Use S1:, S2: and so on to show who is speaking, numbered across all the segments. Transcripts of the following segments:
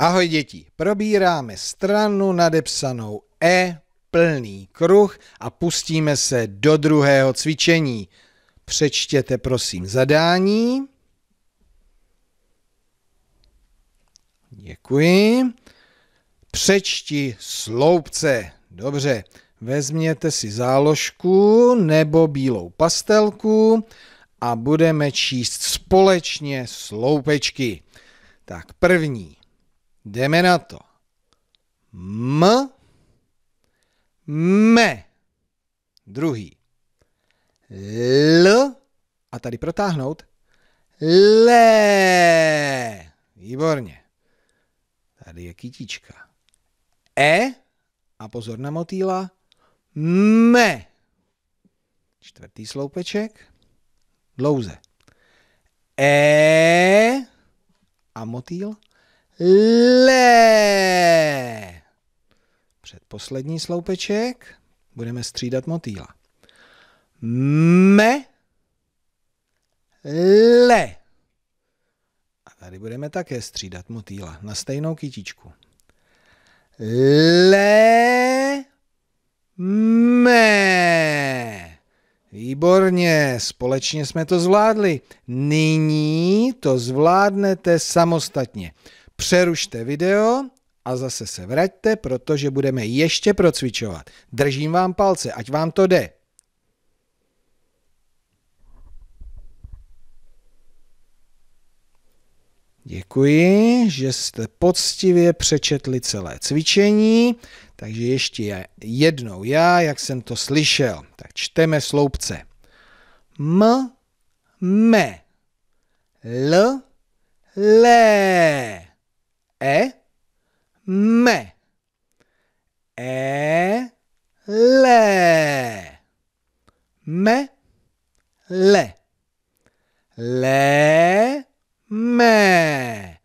S1: Ahoj děti, probíráme stranu nadepsanou E, plný kruh a pustíme se do druhého cvičení. Přečtěte prosím zadání. Děkuji. Přečti sloupce. Dobře, vezměte si záložku nebo bílou pastelku a budeme číst společně sloupečky. Tak první Jdeme na to. M, me, druhý. L, a tady protáhnout. le, výborně. Tady je kytička. E, a pozor na motýla. Me, čtvrtý sloupeček. Dlouze. E, a motýl le. Předposlední sloupeček. Budeme střídat motýla. Me, le. A tady budeme také střídat motýla na stejnou kytičku. Le, me. Výborně, společně jsme to zvládli. Nyní to zvládnete samostatně přerušte video a zase se vraťte, protože budeme ještě procvičovat. Držím vám palce, ať vám to jde. Děkuji, že jste poctivě přečetli celé cvičení, takže ještě jednou já, jak jsem to slyšel, tak čteme sloupce. M, me, l, le e,
S2: me, e, le, me, le,
S1: le, me.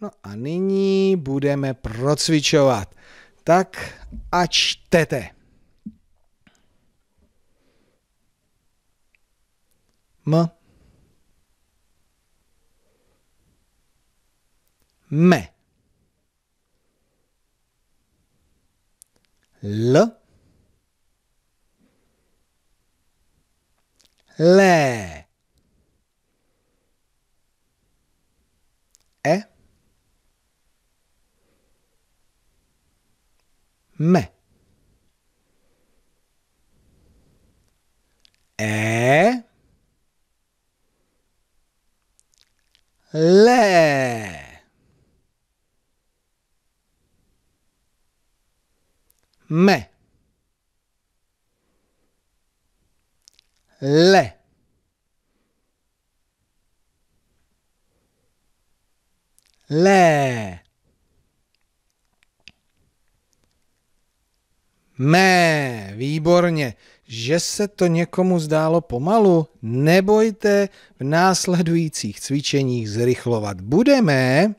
S1: No a nyní budeme procvičovat. Tak a čtete. M.
S2: Me. L, le, e, me, e, le. me, le, le,
S1: me, výborně, že se to někomu zdálo pomalu, nebojte, v následujících cvičeních zrychlovat budeme.